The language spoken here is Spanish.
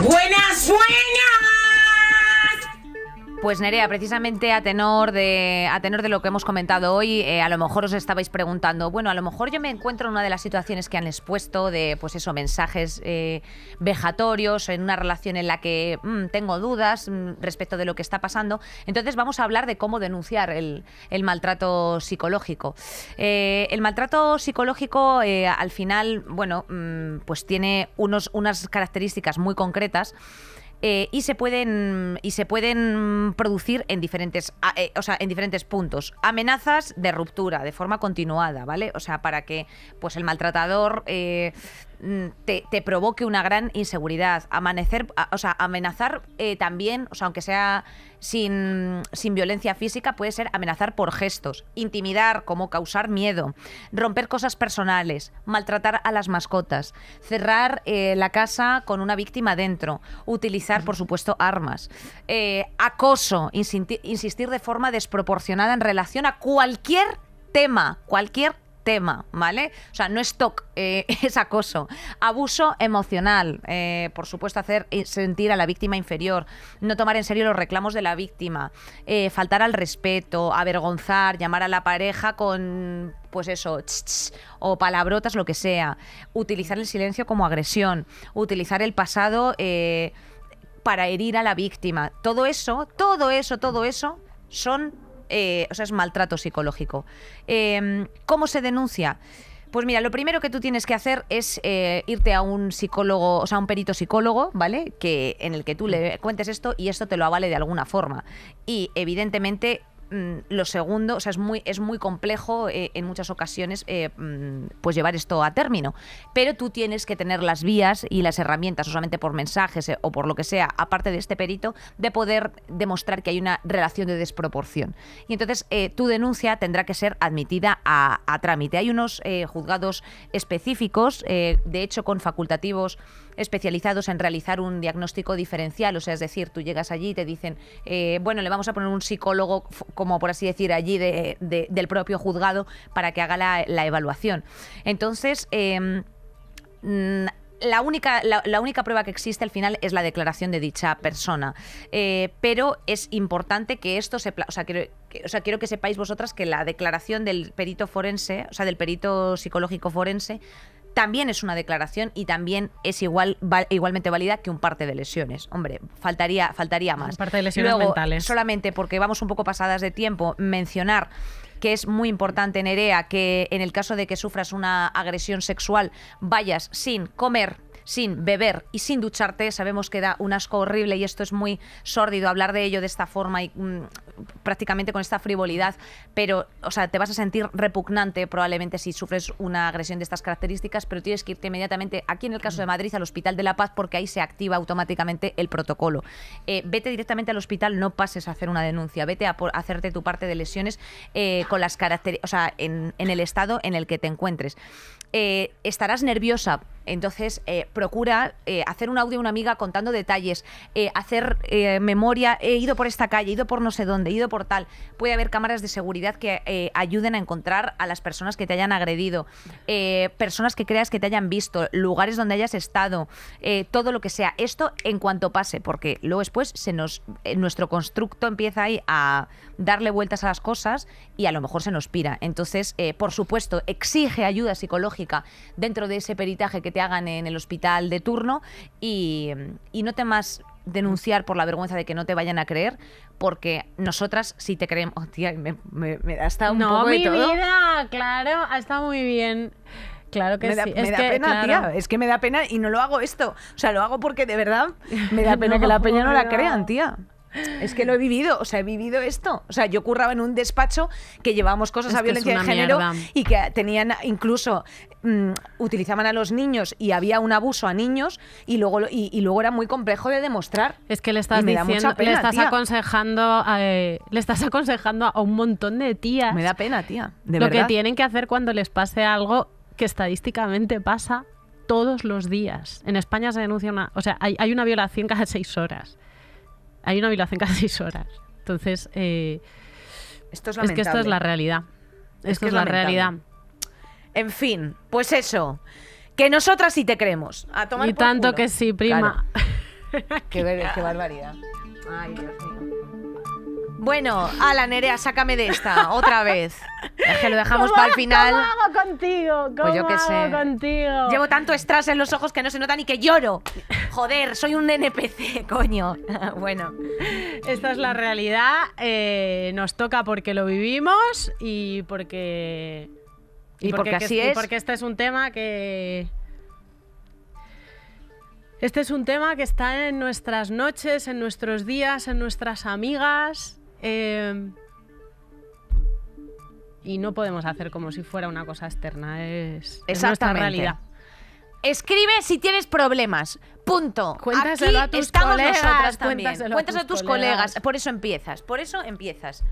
Buenas, sueñas! Pues Nerea, precisamente a tenor de, a de lo que hemos comentado hoy, eh, a lo mejor os estabais preguntando, bueno, a lo mejor yo me encuentro en una de las situaciones que han expuesto de, pues eso, mensajes eh, vejatorios, en una relación en la que mm, tengo dudas mm, respecto de lo que está pasando. Entonces vamos a hablar de cómo denunciar el, maltrato psicológico. el maltrato psicológico, eh, al final, bueno, mm, pues tiene unos, unas características muy concretas eh, y se pueden y se pueden producir en diferentes eh, en diferentes puntos amenazas de ruptura de forma continuada vale o sea para que pues el maltratador eh, Mm, te, provoque una gran inseguridad. Amanecer, o sea, amenazar eh, también, o sea, aunque sea sin, violencia física, puede ser amenazar por gestos, intimidar, como causar miedo, romper cosas personales, maltratar a las mascotas, cerrar eh, la casa con una víctima dentro, utilizar, por supuesto, armas, eh, acoso, insistir de forma desproporcionada en relación a cualquier tema, cualquier tema, ¿vale? O sea, no es TOC, eh, es acoso. Abuso emocional, eh, por supuesto, hacer eh, sentir a la víctima inferior, no tomar en serio los reclamos de la víctima, faltar al respeto, avergonzar, llamar a la pareja con pues eso, o palabrotas, lo que sea. Utilizar el silencio como agresión, utilizar el pasado para herir a la víctima. Todo eso, todo eso, todo eso son eh, o sea, es maltrato psicológico. Em, ¿Cómo se denuncia? Pues mira, lo primero que tú tienes que hacer es eh, irte a un psicólogo, o sea, a un perito psicólogo, ¿vale? Que en el que tú le cuentes esto y esto te lo avale de alguna forma. Y evidentemente Mm, lo segundo, o sea, es muy, es muy complejo eh, en muchas ocasiones eh, mm, pues llevar esto a término. Pero tú tienes que tener las vías y las herramientas, solamente por mensajes eh, o por lo que sea, aparte de este perito, de poder demostrar que hay una relación de desproporción. Y entonces tu denuncia tendrá que ser admitida a, a trámite. Hay unos juzgados específicos, de hecho con facultativos especializados en realizar un diagnóstico diferencial, o sea, es decir, tú llegas allí y te dicen, bueno, le vamos a poner un psicólogo como por así decir, allí del propio juzgado para que haga la, evaluación. Entonces, em, mm, la única, la, única prueba que existe al final es la declaración de dicha persona. Eh, pero es importante que esto se... O sea, o sea, quiero que sepáis vosotras que la declaración del perito forense, o sea, del perito psicológico forense, también es una declaración y también es igual, igualmente válida que un parte de lesiones. Hombre, faltaría, faltaría más. Un parte de lesiones Luego, mentales. Solamente porque vamos un poco pasadas de tiempo, mencionar que es muy importante, en Nerea, que en el caso de que sufras una agresión sexual vayas sin comer sin beber y sin ducharte, sabemos que da un asco horrible y esto es muy sórdido hablar de ello de esta forma y mm, prácticamente con esta frivolidad, pero, o sea, te vas a sentir repugnante probablemente si sufres una agresión de estas características, pero tienes que irte inmediatamente, aquí en el caso de mm. Madrid, al Hospital de la Paz, porque ahí se activa automáticamente el protocolo. Eh, vete directamente al hospital, no pases a hacer una denuncia, vete a, hacerte tu parte de lesiones eh, con las características, en, el estado en el que te encuentres. Eh, estarás nerviosa entonces, eh, procura eh, hacer un audio a una amiga contando detalles, eh, hacer memoria, he ido por esta calle, he ido por no sé dónde, he ido por tal. Puede haber cámaras de seguridad que ayuden a encontrar a las personas que te hayan agredido, personas que creas que te hayan visto, lugares donde hayas estado, todo lo que sea. Esto en cuanto pase, porque luego después se nos, nuestro constructo empieza ahí a darle vueltas a las cosas y a lo mejor se nos pira. Entonces, por supuesto, exige ayuda psicológica dentro de ese peritaje que te hagan en el hospital de turno y, y no temas denunciar por la vergüenza de que no te vayan a creer, porque nosotras si te creemos. tía, me, da hasta un no, poco mi vida, claro, ha estado muy bien. Claro que me da, pena, tía. Es que me da pena y no lo hago esto. O sea, lo hago porque de verdad me da pena que la peña no la crean, tía. Es que lo he vivido, o sea, he vivido esto. O sea, yo curraba en un despacho que llevábamos cosas a violencia de género y que tenían incluso mm, utilizaban a los niños y había un abuso a niños y luego y, luego era muy complejo de demostrar. Es que le estás diciendo, le estás aconsejando, a, eh, le estás aconsejando a un montón de tías. Me da pena, tía. De lo que tienen que hacer cuando les pase algo que estadísticamente pasa todos los días. En España se denuncia una, o sea, hay una violación cada seis horas. Hay una violación cada seis horas. Entonces, eh, esto es, que esto es la realidad. Esto es, que es, la realidad. En fin, pues eso. Que nosotras sí te creemos. A tomar y tanto que sí, prima. Claro. qué barbaridad. Ay, Dios bueno, a la Nerea, sácame de esta, otra vez. Es que lo dejamos para el final. ¿Cómo hago contigo? ¿Cómo pues yo qué sé. contigo? Llevo tanto estrés en los ojos que no se nota ni que lloro. Joder, soy un NPC, coño. bueno. Esta es la realidad. Eh, nos toca porque lo vivimos y porque... Y, porque, así es. Y porque este es un tema que... Este es un tema que está en nuestras noches, en nuestros días, en nuestras amigas, Em, y no podemos hacer como si fuera una cosa externa, es, nuestra realidad. Escribe si tienes problemas. Punto. Cuéntaselo a tus colegas. tus, colegas. Por eso empiezas. Por eso empiezas.